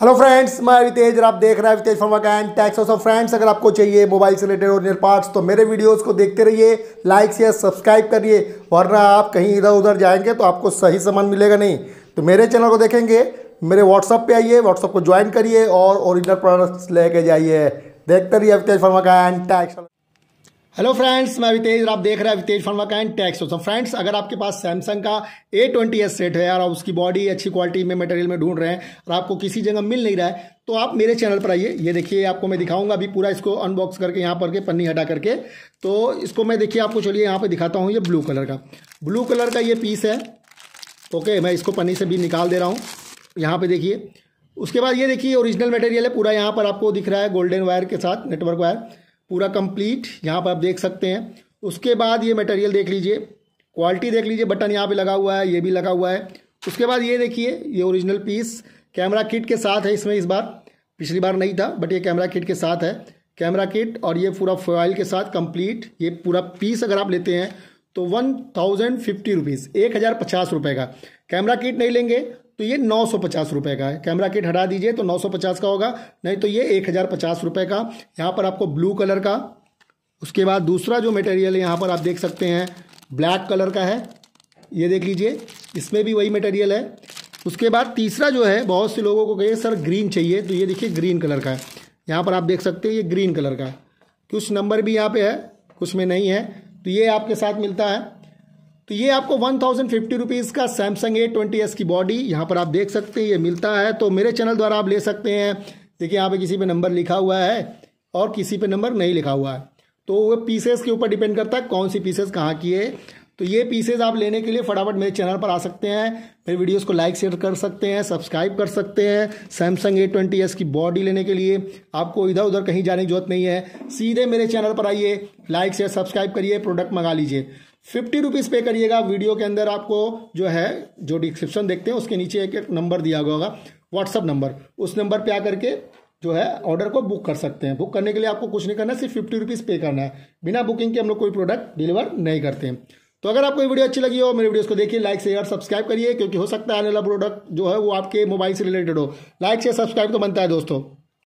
hello friends मैं अवितेज और आप देख रहे हैं Avitej pharma and tax of friends अगर आपको चाहिए मोबाइल से रिलेटेड और पार्ट्स तो मेरे वीडियोस को देखते रहिए लाइक शेयर सब्सक्राइब करिए वरना आप कहीं इधर उधर जाएंगे तो आपको सही सामान मिलेगा नहीं तो मेरे चैनल को देखेंगे मेरे व्हाट्सअप पर आइए व्हाट्सअप को ज्वाइन करिए और ओरिजिनल प्रोडक्ट्स लेके जाइए देखते रहिए अवितेज फर्मा कैंड टैक्स हेलो फ्रेंड्स मैं वितेज आप देख रहे हैं वितेज फार्मा का एंड टैक्स सो फ्रेंड्स अगर आपके पास सैमसंग का ए ट्वेंटी एस सेट है और आप उसकी बॉडी अच्छी क्वालिटी में मटेरियल में ढूंढ रहे हैं और आपको किसी जगह मिल नहीं रहा है तो आप मेरे चैनल पर आइए ये देखिए आपको मैं दिखाऊंगा अभी पूरा इसको अनबॉक्स करके यहाँ पर के पन्नी हटा करके तो इसको मैं देखिए आपको चलिए यहाँ पर दिखाता हूँ ये ब्लू कलर का ब्लू कलर का ये पीस है ओके मैं इसको पन्नी से भी निकाल दे रहा हूँ यहाँ पर देखिए उसके बाद ये देखिए ओरिजिनल मटेरियल है पूरा यहाँ पर आपको दिख रहा है गोल्डन वायर के साथ नेटवर्क वायर पूरा कंप्लीट यहाँ पर आप देख सकते हैं उसके बाद ये मटेरियल देख लीजिए क्वालिटी देख लीजिए बटन यहाँ पे लगा हुआ है ये भी लगा हुआ है उसके बाद ये देखिए ये ओरिजिनल पीस कैमरा किट के साथ है इसमें इस बार पिछली बार नहीं था बट ये कैमरा किट के साथ है कैमरा किट और ये पूरा फॉइल के साथ कंप्लीट ये पूरा पीस अगर आप लेते हैं तो वन थाउजेंड फिफ्टी रुपीज़ एक हज़ार पचास रुपये का कैमरा किट नहीं लेंगे तो ये नौ सौ पचास रुपये का है कैमरा किट हटा दीजिए तो नौ सौ पचास का होगा नहीं तो ये एक हज़ार पचास रुपये का यहाँ पर आपको ब्लू कलर का उसके बाद दूसरा जो मटेरियल है यहाँ पर आप देख सकते हैं ब्लैक कलर का है ये देख लीजिए इसमें भी वही मटेरियल है उसके बाद तीसरा जो है बहुत से लोगों को कहिए सर ग्रीन चाहिए तो ये देखिए ग्रीन कलर का है यहाँ पर आप देख सकते हैं ये ग्रीन कलर का है कुछ नंबर भी यहाँ पे है कुछ में नहीं है तो ये आपके साथ मिलता है तो ये आपको वन थाउजेंड फिफ्टी रुपीज़ का सैमसंग ए ट्वेंटी एस की बॉडी यहाँ पर आप देख सकते हैं ये मिलता है तो मेरे चैनल द्वारा आप ले सकते हैं देखिए यहाँ पे किसी पे नंबर लिखा हुआ है और किसी पे नंबर नहीं लिखा हुआ है तो वो पीसेस के ऊपर डिपेंड करता है कौन सी पीसेस कहाँ की है तो ये पीसेज आप लेने के लिए फटाफट मेरे चैनल पर आ सकते हैं मेरे वीडियोस को लाइक शेयर कर सकते हैं सब्सक्राइब कर सकते हैं सैमसंग ए ट्वेंटी एस की बॉडी लेने के लिए आपको इधर उधर कहीं जाने की जरूरत नहीं है सीधे मेरे चैनल पर आइए लाइक शेयर सब्सक्राइब करिए प्रोडक्ट मंगा लीजिए फिफ्टी रुपीज़ पे करिएगा वीडियो के अंदर आपको जो है जो डिस्क्रिप्शन देखते हैं उसके नीचे एक एक नंबर दिया हुआ होगा व्हाट्सअप नंबर उस नंबर पे आकर के जो है ऑर्डर को बुक कर सकते हैं बुक करने के लिए आपको कुछ नहीं करना सिर्फ फिफ्टी रुपीज़ पे करना है बिना बुकिंग के हम लोग कोई प्रोडक्ट डिलीवर नहीं करते हैं तो अगर आपको वीडियो अच्छी लगी हो मेरे वीडियोस को देखिए लाइक शेयर सब्सक्राइब करिए क्योंकि हो सकता है आने वाला प्रोडक्ट जो है वो आपके मोबाइल से रिलेटेड हो लाइक शेयर सब्सक्राइब तो बनता है दोस्तों